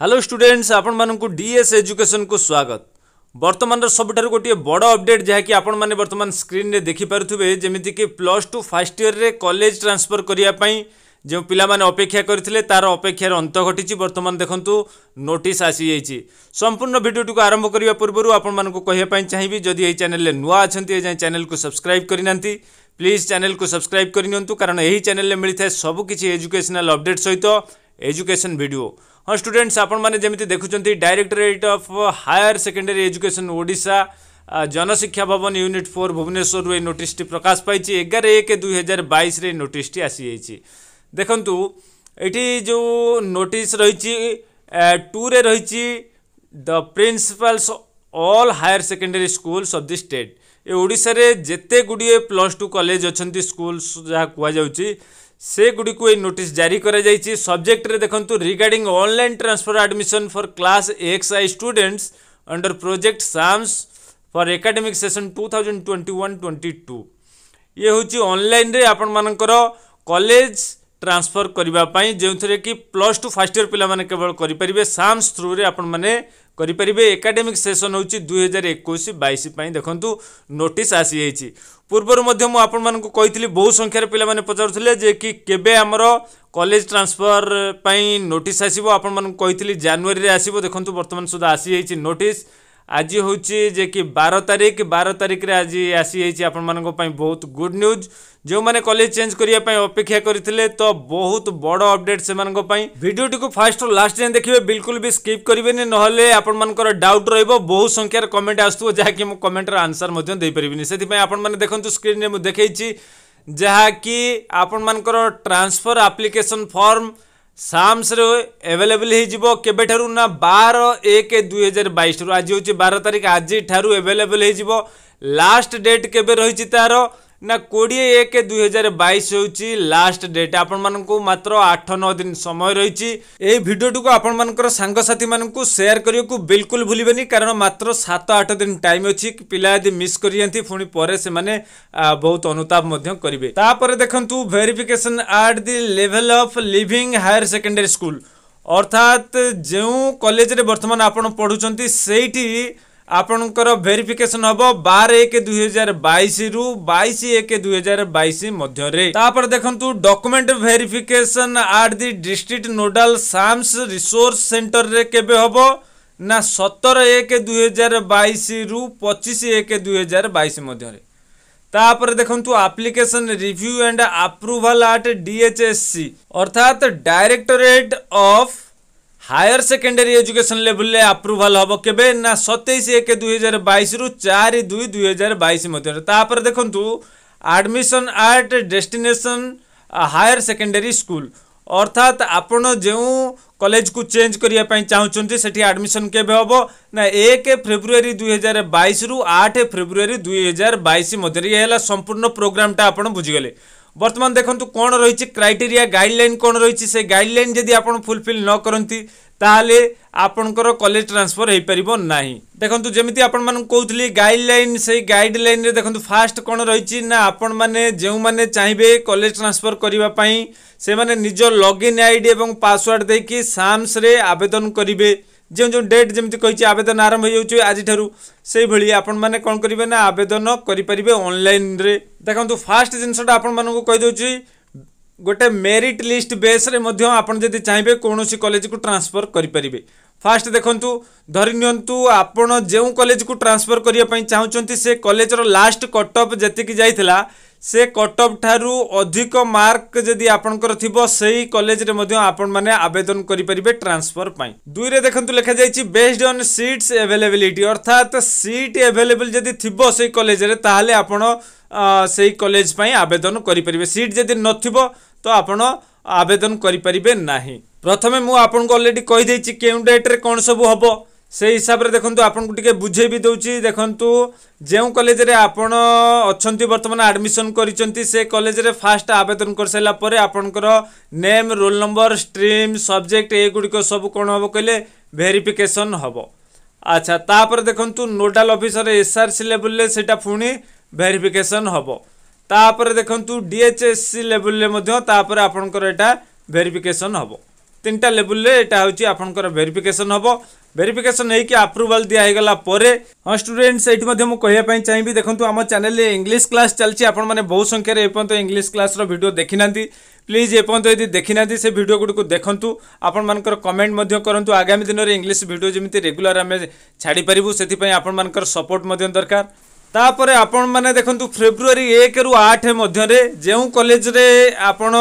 hello students आपण को DS education को स्वागत बर्तमान सब गोटे बड़ अपडेट जहाँकि आपण स्क्रीन में देखिपे जमीक प्लस टू फास्ट इयर में कलेज ट्रांसफर करने जो पिलाने अपेक्षा करते तार अपेक्षार अंत घटी बर्तमान देखू नोट आसी जाइए संपूर्ण भिडियो आरंभ करने पूर्व आपँ चाहिए जदि यही चेल्ले नुआ अच्छा जाए चेल को सब्सक्राइब करना प्लीज चेल को सब्सक्राइब करनी कारण यही चेल्ले मिलता है सबकि एजुकेशनाल अपडेट सहित एजुकेशन भिडियो ହଁ ଷ୍ଟୁଡେଣ୍ଟସ୍ ଆପଣମାନେ ଯେମିତି ଦେଖୁଛନ୍ତି directorate of higher secondary education Odisha Janashiksha Bhawan unit four ଭୁବନେଶ୍ୱରରୁ ଏହି ନୋଟିସ୍ଟି ପ୍ରକାଶ ପାଇଛି ଏଗାର ଏକ ଦୁଇ ହଜାର ବାଇଶରେ ଏହି ନୋଟିସ୍ଟି ଆସିଯାଇଛି ଦେଖନ୍ତୁ ଏଠି ଯେଉଁ ନୋଟିସ୍ ରହିଛି ଟୁରେ ରହିଛି the principals all higher secondary schools of the state ଏ ଓଡ଼ିଶାରେ ଯେତେ ଗୁଡ଼ିଏ ପ୍ଲସ୍ ଟୁ କଲେଜ ଅଛନ୍ତି ସ୍କୁଲ୍ସ ଯାହା କୁହାଯାଉଛି से गुड़ी को ये नोटिस जारी करा सब्जेक्ट रे देखंतु regarding online transfer admission for class X I students under project SAMS for academic session 2021-22 ये होची ऑनलाइन रे आपण मानकर कॉलेज ट्रांसफर करने जो कि प्लस टू फास्ट इयर पे केवल करेंगे साम्स थ्रु आपने करेंगे एकाडेमिक सेसन हो दुई हजार एक बैश देखूँ नोट आसी जाइए पूर्वर मुझे कही बहु संख्यार पे पचारे कि केमर कलेज ट्रांसफर पर नोट आसो जानुरी आसो देखो बर्तमान सुधा आसी जाइए नोटिस आज हूँ जे कि बार तारिख बार तारिख में आज आसी आपण बहुत गुड न्यूज जो मैंने कलेज चेंज करने अपेक्षा करते तो बहुत बड़ अपडेट से भिडियोटी को फास्ट लास्ट जाए देखिए बिल्कुल भी स्कीप करेंगे ना आपण डाउट डाउट रोहत संख्यार कमेंट आसो जहाँकि मुझे कमेंटर आंसर देपारी से देखते स्क्रीन में मुझे देखी जहाँकि आपण मानकर ट्रांसफर आप्लिकेसन फर्म ସାମ୍ସରେ ଆଭେଲେବଲ୍ ହୋଇଯିବ କେବେଠାରୁ ନା ବାର ଏକ ଦୁଇହଜାର ବାଇଶରୁ ଆଜି ହେଉଛି ବାର ତାରିଖ ଆଜିଠାରୁ ଆଭେଲେବଲ୍ ହୋଇଯିବ ଲାଷ୍ଟ ଡେଟ୍ କେବେ ରହିଛି ତା'ର ना कोड़े एक दुई हजार बैश हो लास्ट डेट आपण मात्र आठ नौ दिन समय रही भिडियोटी को आपर सांगसाथी मान सेयार करने को बिल्कुल भूल कारण मात्र सात आठ दिन टाइम अच्छी पिला यदि मिस कर पुणी पर से बहुत अनुताप करेंगे तापर देखु verification at the level of leaving higher secondary school अर्थात जो कलेज बर्तमान आप पढ़ुंट से ଆପଣଙ୍କର ଭେରିଫିକେସନ ହବ ବାର ଏକ ଦୁଇ ହଜାର ବାଇଶରୁ ବାଇଶ ଏକ ଦୁଇ ହଜାର ବାଇଶ ମଧ୍ୟରେ ତାପରେ ଦେଖନ୍ତୁ document verification at the district nodal SAMS resource ସେଣ୍ଟରରେ କେବେ ହବ ନା ସତର ଏକ ଦୁଇ ହଜାର ବାଇଶରୁ ପଚିଶ ଏକ ଦୁଇ ହଜାର ବାଇଶ ମଧ୍ୟରେ ତାପରେ ଦେଖନ୍ତୁ application review and approval at DHSC ଅର୍ଥାତ୍ directorate of higher secondary education লেভেলে আপ্রুভাল হব কেবে না সতেইশ এক দুই হাজার বাইশ রু চারি দুই দুই হাজার বাইশ মধ্যে তাপরে দেখুন আডমিশন আট ডেস্টিনেসন হায়ার সেকেন্ডারি স্কুল অর্থাৎ আপন যে কলেজକୁ ଚେଞ୍ଜ କରିବା ପାଇଁ ଚାହୁଁଛନ୍ତି ସେଠି ଆଡ଼ମିସନ୍ କେବେ ହେବ ନା ଏକ ଫେବୃଆରୀ ଦୁଇହଜାର ବାଇଶରୁ ଆଠ ଫେବୃଆରୀ ଦୁଇହଜାର ବାଇଶ ମଧ୍ୟରେ ଇଏ ହେଲା ସମ୍ପୂର୍ଣ୍ଣ ପ୍ରୋଗ୍ରାମଟା ଆପଣ ବୁଝିଗଲେ বর্তমান দেখুন কোণ রয়েছে ক্রাইটেরিয়া গাইডলাইন কোণ রয়েছে সেই গাইডলাইন যদি আপনার ফুলফিল ন করতে তাহলে আপনার কলেজ ট্রান্সফর হয়ে পার না দেখুন যেমি আপনার কৌলি গাইডলাইন সেই গাইডলাইন দেখুন ফার্স্ট কোণ রয়েছে না আপন মানে যে চাইবে কলেজ ট্রান্সফর করা সে নিজ লগইন আইডি এবং পাসওয়ার্ড দিয়ে সামসে আবেদন করবে ଯେଉଁ ଯେଉଁ ଡେଟ୍ ଯେମିତି କହିଛି ଆବେଦନ ଆରମ୍ଭ ହୋଇଯାଉଛି ଆଜିଠାରୁ ସେଇଭଳି ଆପଣମାନେ କ'ଣ କରିବେ ନା ଆବେଦନ କରିପାରିବେ ଅନଲାଇନ୍ରେ ଦେଖନ୍ତୁ ଫାଷ୍ଟ ଜିନିଷଟା ଆପଣମାନଙ୍କୁ କହିଦେଉଛି ଗୋଟେ ମେରିଟ୍ ଲିଷ୍ଟ ବେସ୍ରେ ମଧ୍ୟ ଆପଣ ଯଦି ଚାହିଁବେ କୌଣସି କଲେଜକୁ ଟ୍ରାନ୍ସଫର୍ କରିପାରିବେ ଫାଷ୍ଟ ଦେଖନ୍ତୁ ଧରି ନିଅନ୍ତୁ ଆପଣ ଯେଉଁ କଲେଜକୁ ଟ୍ରାନ୍ସଫର୍ କରିବା ପାଇଁ ଚାହୁଁଛନ୍ତି ସେ କଲେଜର ଲାଷ୍ଟ କଟ୍ ଅଫ୍ ଯେତିକି ଯାଇଥିଲା से कटअप ठू अधिक मार्क जदि आपणकर थी कलेज मैंने आवेदन करेंगे ट्रांसफर पर दुई देखते लिखा जाए बेस्ड अन् सीट्स एभेलेबिलिटी अर्थात सीट एभेलेबल जदि थी कलेज से कलेज आवेदन करेंगे सीट जदि न तो आप आवेदन करें प्रथम मुझे अलरेडी कहीदे के कौन सब हम সেই হিসাবে দেখুন আপনার টিকি বুঝাই বি দেছি দেখুন যে কলেজে আপনার অনেক বর্তমানে আডমিশন করেছেন সে কলেজে ফার্স্ট আবেদন করে সারা পরে আপনার name roll number stream subject এগুড়ি সব কোণ হব কে ভেরিফিকেসন হব আচ্ছা তাপরে দেখুন নোডাল অফিসর এসআর সি লেভেলে সেটা পুঁজি ভেরিফিকেসন হব তাপরে দেখুন ডিএচএসি লেভেলে তাপরে আপনার এটা ভেরিফিকেসন হব তিনটা লেভেলে এটা হচ্ছে আপনার ভেরিফিকেসন হব ভেরিফিকেসন হয়েকি আপ্রুভাল দিয়া হয়ে গলা পরে হ্যাঁ স্টুডেন্ট সেইটি কহিপাই চাইবি দেখুন আমার চ্যানেল ইংলিশ ক্লাস চলছে আপনার বহু সংখ্যার এপর্যন্ত ইংলিশ ক্লাসর ভিডিও দেখি না প্লিজ এপর্যন্ত যদি দেখি না সে ভিডিও গুড়ি দেখুন আপনার কমেন্ট করতু আগামী দিনের ইংলিশ ভিডিও যেমি রেগুলার আমি ছাড়িপারু সেই আপনার সপোর্ট দরকার তাপরে আপনার দেখুন ফেব্রুয়ারি একরু আঠ মধ্যে যে কলেজে আপনার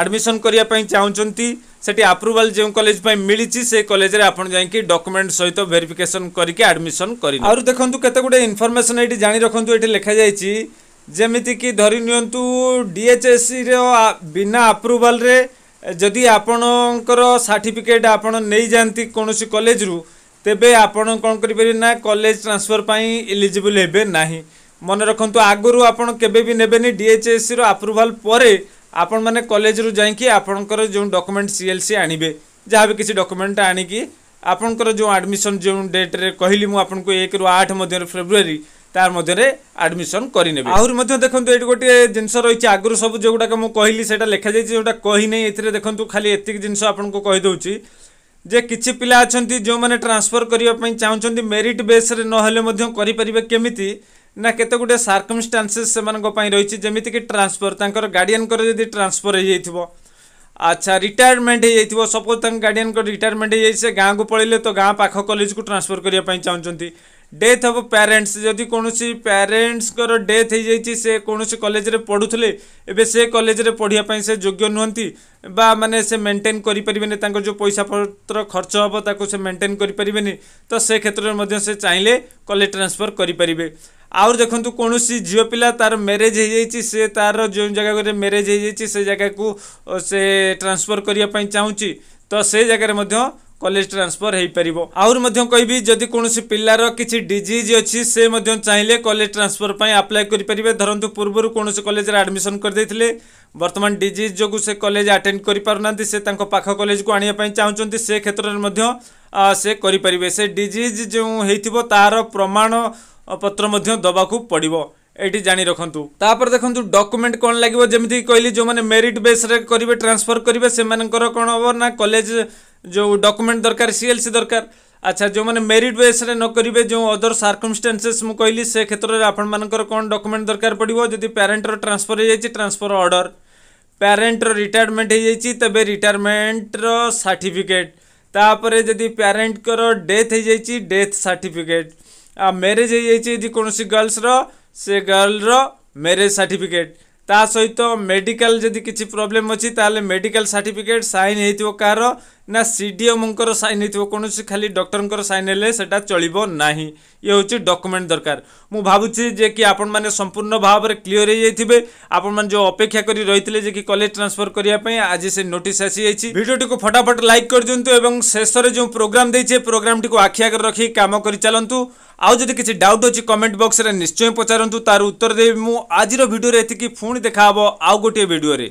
ଆଡ଼ମିସନ୍ କରିବା ପାଇଁ ଚାହୁଁଛନ୍ତି ସେଠି ଆପ୍ରୁଭାଲ୍ ଯେଉଁ କଲେଜ ପାଇଁ ମିଳିଛି ସେ କଲେଜରେ ଆପଣ ଯାଇକି ଡକୁମେଣ୍ଟ ସହିତ ଭେରିଫିକେସନ୍ କରିକି ଆଡ଼ମିସନ୍ କରିବେ ଆହୁରି ଦେଖନ୍ତୁ କେତେ ଗୁଡ଼ିଏ ଇନଫର୍ମେସନ୍ ଏଇଠି ଜାଣି ରଖନ୍ତୁ ଏଇଠି ଲେଖାଯାଇଛି ଯେମିତିକି ଧରି ନିଅନ୍ତୁ ଡିଏଚ୍ଏସ୍ସିର ବିନା ଆପ୍ରୁଭାଲ୍ରେ ଯଦି ଆପଣଙ୍କର ସାର୍ଟିଫିକେଟ୍ ଆପଣ ନେଇଯାଆନ୍ତି କୌଣସି କଲେଜରୁ ତେବେ ଆପଣ କ'ଣ କରିପାରିବେ ନା କଲେଜ ଟ୍ରାନ୍ସଫର୍ ପାଇଁ ଇଲିଜିବୁଲ୍ ହେବେ ନାହିଁ ମନେ ରଖନ୍ତୁ ଆଗରୁ ଆପଣ କେବେ ବି ନେବେନି ଡିଏଚ୍ଏସ୍ସିର ଆପ୍ରୁଭାଲ୍ ପରେ ଆପଣମାନେ କଲେଜରୁ ଯାଇକି ଆପଣଙ୍କର ଯେଉଁ ଡକୁମେଣ୍ଟ ସି ଏଲ୍ ସି ଆଣିବେ ଯାହା ବି କିଛି ଡକୁମେଣ୍ଟ ଆଣିକି ଆପଣଙ୍କର ଯେଉଁ ଆଡ଼ମିସନ୍ ଯେଉଁ ଡେଟ୍ରେ କହିଲି ମୁଁ ଆପଣଙ୍କୁ ଏକରୁ ଆଠ ମଧ୍ୟରେ ଫେବୃଆରୀ ତାର ମଧ୍ୟରେ ଆଡ଼ମିସନ୍ କରିନେବେ ଆହୁରି ମଧ୍ୟ ଦେଖନ୍ତୁ ଏଇଠି ଗୋଟିଏ ଜିନିଷ ରହିଛି ଆଗରୁ ସବୁ ଯେଉଁଗୁଡ଼ାକ ମୁଁ କହିଲି ସେଇଟା ଲେଖାଯାଇଛି ଯେଉଁଟା କହିନାହିଁ ଏଥିରେ ଦେଖନ୍ତୁ ଖାଲି ଏତିକି ଜିନିଷ ଆପଣଙ୍କୁ କହିଦେଉଛି ଯେ କିଛି ପିଲା ଅଛନ୍ତି ଯେଉଁମାନେ ଟ୍ରାନ୍ସଫର୍ କରିବା ପାଇଁ ଚାହୁଁଛନ୍ତି ମେରିଟ୍ ବେସ୍ରେ ନହେଲେ ମଧ୍ୟ କରିପାରିବେ କେମିତି ନା କେତେ ଗୁଡ଼ିଏ ସାର୍କମଷ୍ଟାନ୍ସେସ୍ ସେମାନଙ୍କ ପାଇଁ ରହିଛି ଯେମିତିକି ଟ୍ରାନ୍ସଫର୍ ତାଙ୍କର ଗାର୍ଡ଼ିଆନଙ୍କର ଯଦି ଟ୍ରାନ୍ସଫର୍ ହୋଇଯାଇଥିବ ଆଚ୍ଛା ରିଟାୟାରମେଣ୍ଟ ହୋଇଯାଇଥିବ ସପୋଜ୍ ତାଙ୍କ ଗାର୍ଡ଼ିଆନଙ୍କର ରିଟାୟାରମେଣ୍ଟ ହୋଇଯାଇଛି ସେ ଗାଁକୁ ପଳେଇଲେ ତ ଗାଁ ପାଖ କଲେଜକୁ ଟ୍ରାନ୍ସଫର୍ କରିବା ପାଇଁ ଚାହୁଁଛନ୍ତି ଡେଥ୍ ହେବ ପ୍ୟାରେଣ୍ଟସ୍ ଯଦି କୌଣସି ପ୍ୟାରେଣ୍ଟସ୍ଙ୍କର ଡେଥ୍ ହେଇଯାଇଛି ସେ କୌଣସି କଲେଜରେ ପଢ଼ୁଥିଲେ ଏବେ ସେ କଲେଜରେ ପଢ଼ିବା ପାଇଁ ସେ ଯୋଗ୍ୟ ନୁହନ୍ତି ବା ମାନେ ସେ ମେଣ୍ଟେନ୍ କରିପାରିବେନି ତାଙ୍କର ଯେଉଁ ପଇସା ପତ୍ର ଖର୍ଚ୍ଚ ହେବ ତାକୁ ସେ ମେଣ୍ଟେନ୍ କରିପାରିବେନି ତ ସେ କ୍ଷେତ୍ରରେ ମଧ୍ୟ ସେ ଚାହିଁଲେ କଲେଜ ଟ୍ରାନ୍ସଫର୍ କରିପାରିବେ ଆଉ ଦେଖନ୍ତୁ କୌଣସି ଝିଅ ପିଲା ତା'ର ମ୍ୟାରେଜ୍ ହେଇଯାଇଛି ସେ ତା'ର ଯେଉଁ ଜାଗାରେ ମ୍ୟାରେଜ୍ ହେଇଯାଇଛି ସେ ଜାଗାକୁ ସେ ଟ୍ରାନ୍ସଫର୍ କରିବା ପାଇଁ ଚାହୁଁଛି ତ ସେ ଜାଗାରେ ମଧ୍ୟ कलेज ट्रांसफर हो पार आहरी कहबी जदि कौन पिलार किसी डीज अच्छी से चाहिए कलेज ट्रांसफर परप्लाय करेंगे धरतु पूर्व कौन से कलेज आडमिशन कर देते बर्तमान डिजिज जो से कलेज आटेड कर पार ना से पाख कलेज को आने चाहते से क्षेत्र में से करें जो हो प्रमाण पत्र दबाक पड़ो ये जानी रखंतु तापर देखंतु डॉक्यूमेंट कोन लागबो जेमिति कहली जो माने मेरिट बेस रे करिवे ट्रांसफर करिवे से मानकर कोन होवर ना कॉलेज जो डॉक्यूमेंट दरकार सीएलसी दरकार अच्छा जो मैंने मेरीट बेस न करेंगे जो अदर सर्कमस्टेंसेस मु कहली से क्षेत्र में आपन मानकर कोन डॉक्यूमेंट दरकार पडिवो जदी पेरेंट ट्रांसफर हो जाइछि ट्रांसफर अर्डर पेरेंट रिटायरमेंट हो जाइछि तबे रिटायरमेंट सर्टिफिकेट तापर जदी पेरेंट डेथ हो जाइछि डेथ सर्टिफिकेट आ मेरेज हो जाइछि यदि कोनोसी गर्ल्स ସେ ଗର୍ଲର ମ୍ୟାରେଜ୍ ସାର୍ଟିଫିକେଟ୍ ତା ସହିତ ମେଡ଼ିକାଲ ଯଦି କିଛି ପ୍ରୋବ୍ଲେମ୍ ଅଛି ତାହେଲେ ମେଡ଼ିକାଲ ସାର୍ଟିଫିକେଟ୍ ସାଇନ୍ ହେଇଥିବ କାହାର না সিডিএমଙ୍କর সাইন নথো কোনসি খালি ডক্টৰଙ୍କর সাইনলে seta চলিবো নাহি ই হচি ডকুমেণ্ট দরকার ম ভাবুছি যে কি আপোন মানে সম্পূৰ্ণ ভাবৰে ক্লিয়ৰ হৈ যাইতিবে আপোন মানে যে অপেক্ষা কৰি ৰৈtile যে কি কলেজ ট্ৰান্সফৰ কৰিયા পই আজি সে নোটিছ ASCII হৈছি ভিডিওটিকো फटाफट লাইক কৰি যন্তু এবং শেষৰ যে প্রোগ্রাম দেছে প্রোগ্রামটিকো আক্ষিয়া কৰি ৰখি কাম কৰি চলন্তু আৰু যদি কিছি ডাউট হচি কমেন্ট বক্সৰে নিশ্চয় পচাৰন্তু তার উত্তৰ দেমু আজিৰ ভিডিওৰে এতিকে ফোন দেখাৱো আৰু গটি ভিডিওৰে